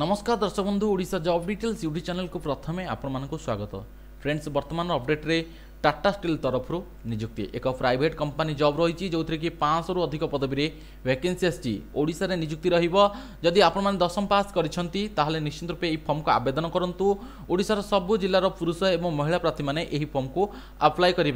নমস্কার দর্শক বন্ধু ওড়শা জব ডিটেলস ইউট্যুব চ্যানেলকে প্রথমে আপনার স্বাগত ফ্রেন্ডস বর্তমান অপডেট্রে টাটা স্টিল তরফর নিযুক্তি এক প্রাইভেট কোম্পানি জব রয়েছে যে কি পাঁচশু অধিক পদবীরে ভ্যাকেন্সি আসছে ওড়শার নিযুক্তি রহব যদি আপনার দশম পাস করছেন তাহলে নিশ্চিত রূপে এই ফর্মকে আবেদন করতু ওড়শার সবু জেলার পুরুষ এবং মহিলা প্রার্থী মানে এই ফর্মকে আপ্লাই করে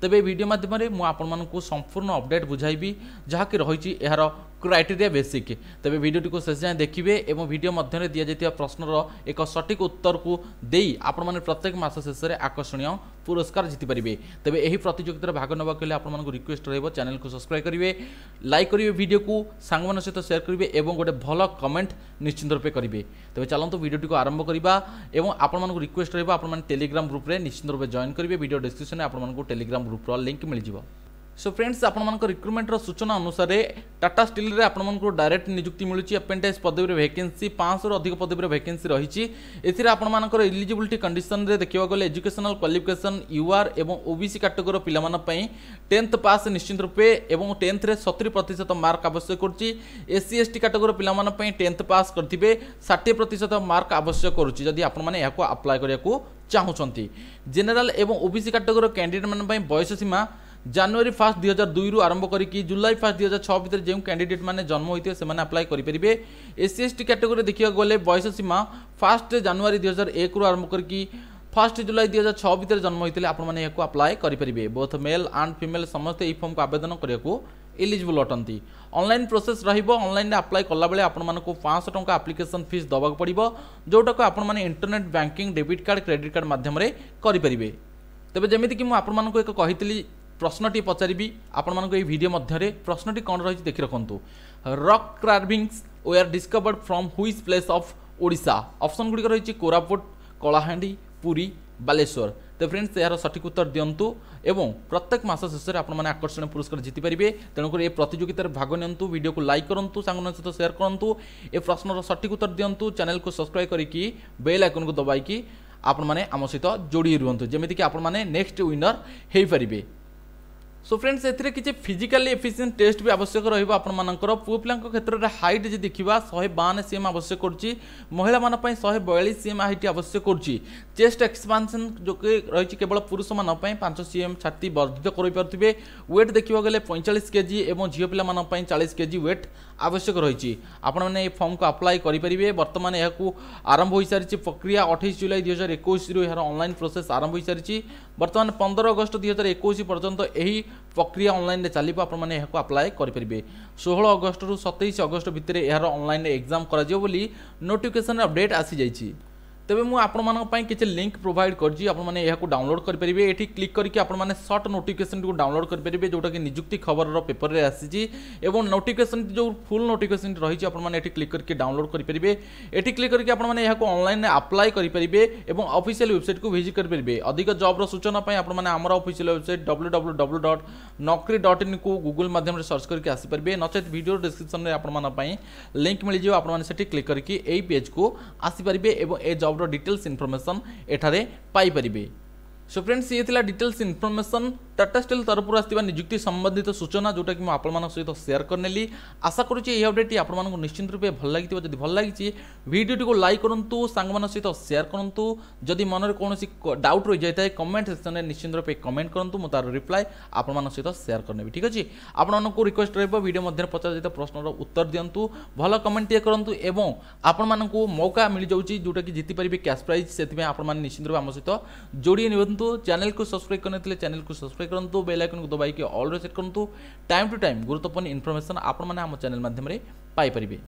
তবে এই ভিডিও মাধ্যমে মু আপনার সম্পূর্ণ অপডেট বুঝাইবি যাকি রয়েছে এর ক্রাইটেরিয়া বেসিক তবে ভিডিওটিকে শেষ যায় দেখবে এবং ভিডিও মধ্যে দিয়ে প্রশ্নর এক সঠিক উত্তরক দিয়ে আপনার প্রত্যেক মাস শেষে আকর্ষণীয় পুরস্কার জিতিপারে তবে এই প্রতিযোগিতার ভাগ নেওয়া হলে আপনার রিকোয়েস্ট রহব চ্যানেলকে সবসক্রাইব করবে লাইক করবে ভিডিওকে সাংমান সহ সেয়ার করবে এবং গোটে ভাল কমেন্ট নিশ্চিন্ত রূপে করবে তবে চলতু ভিডিওটি আরম্ভ করা এবং আপনার রিকোয়েস্ট রহব আপনার টেলিগ্রাম গ্রুপে নিশ্চিন্ত রূপে জয়েন করবে ভিডিও ডিসক্রিপশনে আপনার টেলিগ্রাম গ্রুপর লিঙ্ক মিলিযোগ সো ফ্রেন্ডস আপনার রিক্রুটমেন্টর সূচনা অনুসারে টাটা স্টিলরে আপনার ডাইরেক্ট নিযুক্তি মিলুচি আপেন্টাইজ পদবীর ভ্যাকেন্সি পাঁচশর অধিক পদবীর ভ্যাকেন্সি রয়েছে এর আপনার ইলিজিবিলিটি কন্ডিশনরে দেখা গেলে এজুকেশনাল ক্বালিফিকেসন ইউআর এবং ওবিসি ক্যাটেগোরি পিলামানাই টেন্থ পাস নিশ্চিত রূপে এবং টেন্থরে সতুরি প্রতিশত মার্ক আবশ্যক করছি এসসি এসটি ক্যাটেগোরি পিলামানাই টেন্থ পাস করবে ষাঠিয়ে প্রতিশত মার্ক আবশ্যক করছি যদি আপনার এখন আপ্লাই করা চাহুমান জেনেল এবং ওবিসি ক্যাটেগোরি ক্যান্ডিডেট মান বয়স সীমা জানুয়ারি ফার্স্ট দুই হাজার দুইরু আরম্ভ করি জুলাই ফার্স্ট দুই হাজার ছ ভিতরে যে ক্যান্ডিডেট মানে জন্ম হয়েছে সে আপ্লাই করে এসসি এসটি ক্যাটেগরি দেখা গেলে বয়স সীমা ফার্স্ট জানুয়ারি দুই হাজার একরু আরম্ভ করি ফার্স্ট জুলাই দুই হাজার ছ ভিতরে জন্ম হয়েছে আপনার এখন আপ্লাই করে বোথ মেল আন্ড ফিমেল সমস্ত এই ফর্মক আবেদন করা এলিজিবল অটান্তি অনলাইন প্রোসেস রহব অনলাইনে আপ্লাই কলাবেলে আপনার পাঁচশো টাকা আপ্লিকেসন ফিজ দেওয়া পড়ব যেটা আপনার internet banking debit card credit card মাধ্যমে করে তবে যেমি মু আপনার এক কী প্রশ্নটি পচারি আপনার এই ভিডিও মধ্যে প্রশ্নটি কম রয়েছে দেখি রাখতু rock carvings were discovered from which place of Odisha option গুড় রয়েছে কোরাপুট কলাহাঁডি পুরী বালেশ্বর তো ফ্রেন্ডস এর সঠিক উত্তর দিও এবং প্রত্যেক মাস শেষে আপনার আকর্ষণীয় পুরস্কার জিতিপারে তেমক এই প্রতিযোগিতার ভাগ নিউ ভিডিও লাইক করতু সাং সহ সেয়ার করতু এ প্রশ্নর সঠিক উত্তর দিও চ্যানেল সবসক্রাইব করি বেল আইকন দবাইকি আপনার আমার সহ যোড়ি রুহতু যেমি আপনার নেক্সট উইনর হয়ে পারে सो फ्रेंड्स ए फिजिकाली एफिसीय टेस्ट भी आवश्यक रहा पुओ पिला क्षेत्र में हाइट जी देखा शहे बावन सी एम आवश्यक कर महिला मानी शहे बयालीस सी एम हाइट आवश्यक करेस्ट चेस्ट एक्सपानसन जो कि रही केवल पुरुष मानी पांच सी एम छाती वर्धित करेंगे व्वेट देखा गले पैंचाश के जी और झील पाला चालीस के जी व्वेट आवश्यक रही आपण मैंने फर्म को आप्लाय करेंगे बर्तमान यह आरंभ हो सारी प्रक्रिया अठाईस जुलाई दुई हजार एक अनल प्रोसेस आरंभ हो सारी बर्तमान पंदर अगस्त दुई हजार एक पर्यटन यही প্রক্রিয়া অনলাইনে চালিব আপনার এখন আপ্লায় করে পেয়ে ষোহল অগস্টর সতেইশ অগস্ট ভিতরে এর অনলাইনে এক্সাম করা বলে নোটিফিকেসন অপডেট আসি যাই ତେବେ ମୁଁ ଆପଣମାନଙ୍କ ପାଇଁ କିଛି ଲିଙ୍କ୍ ପ୍ରୋଭାଇଡ଼ କରିଛି ଆପଣମାନେ ଏହାକୁ ଡାଉନଲୋଡ଼ କରିପାରିବେ ଏଠି କ୍ଲିକ୍ କରିକି ଆପଣମାନେ ସର୍ଟ ନୋଟିଫିକେସନଟିକୁ ଡାଉନଲୋଡ଼ କରିପାରିବେ ଯେଉଁଟାକି ନିଯୁକ୍ତି ଖବରର ପେପରରେ ଆସିଛି ଏବଂ ନୋଟିଫିକେସନ ଯେଉଁ ଫୁଲ୍ ନୋଟିଫିକେସନ ରହିଛି ଆପଣମାନେ ଏଠି କ୍ଲିକ୍ କରିକି ଡାଉନଲୋଡ଼ କରିପାରିବେ ଏଠି କ୍ଲିକ୍ କରିକି ଆପଣମାନେ ଏହାକୁ ଅନଲାଇନରେ ଆପ୍ଲାଏ କରିପାରିବେ ଏବଂ ଅଫିସିଆଲ ୱେବସାଇଟ୍କୁ ଭିଜିଟ୍ କରିପାରିବେ ଅଧିକ ଜବ୍ର ସୂଚନା ପାଇଁ ଆପଣମାନେ ଆମର official website W W W dot Naukri dot ଇନ୍କୁ ଗୁଗୁଲ ମାଧ୍ୟମରେ ସର୍ଚ୍ଚ କରିକି ଆସିପାରିବେ ନଚେତ୍ ଭିଡ଼ିଓ ଡିସ୍କ୍ରିପ୍ସନରେ ଆପଣମାନଙ୍କ ପାଇଁ ଲିଙ୍କ୍ ମିଳିଯିବ ଆପଣମାନେ ସେଠି କ୍ଲିକ୍ କରିକି ଏଇ ପେଜ୍କୁ ଆସିପାରିବେ ଏବଂ ଏ ଜବ୍ ସବୁର ଡିଟେଲ୍ସ ଇନଫର୍ମେସନ୍ ଏଠାରେ ପାଇପାରିବେ सो फ्रेंड्स ये था डिटेल्स इनफर्मेसन टाटा स्टिल तरफ आसवा निजुक्ति संबंधित सूचना जोटा कि आपण सहित सेयार करने आशा करुच्छे ये अपडेट आपंक निश्चित रूपे भल लगे जब भल लगी भिडियोटी को लाइक करूँ सांग सहित सेयार करूँ जदि मनरे कौन डाउट रही जाए कमेंट सेक्शन में निश्चित रूप कमेंट करूँ मुझ तार रिप्लाय आपण सहित सेयार करने ठीक अच्छे को रिक्वेस्ट रोड मध्य पचार प्रश्नर उत्तर दिंतु भल कमेंट टे करूँ आपण मौका मिल जाऊँगी जोटा कि जीति पारे कैश प्राइज से आपण निश्चित रूप आम सहित जोड़िए निवेदन ଦେଖନ୍ତୁ ଚ୍ୟାନେଲକୁ ସବସ୍କ୍ରାଇବ୍ କରିନଥିଲେ ଚ୍ୟାନେଲକୁ ସବସ୍କ୍ରାଇବ୍ କରନ୍ତୁ ବେଲ୍ ଆଇକନ୍କୁ ଦବାଇକି ଅଲ୍ରେ ସେଟ୍ କରନ୍ତୁ ଟାଇମ୍ ଟୁ ଟାଇମ୍ ଗୁରୁତ୍ୱପୂର୍ଣ୍ଣ ଇନଫର୍ମେସନ୍ ଆପଣମାନେ ଆମ ଚ୍ୟାନେଲ୍ ମାଧ୍ୟମରେ ପାଇପାରିବେ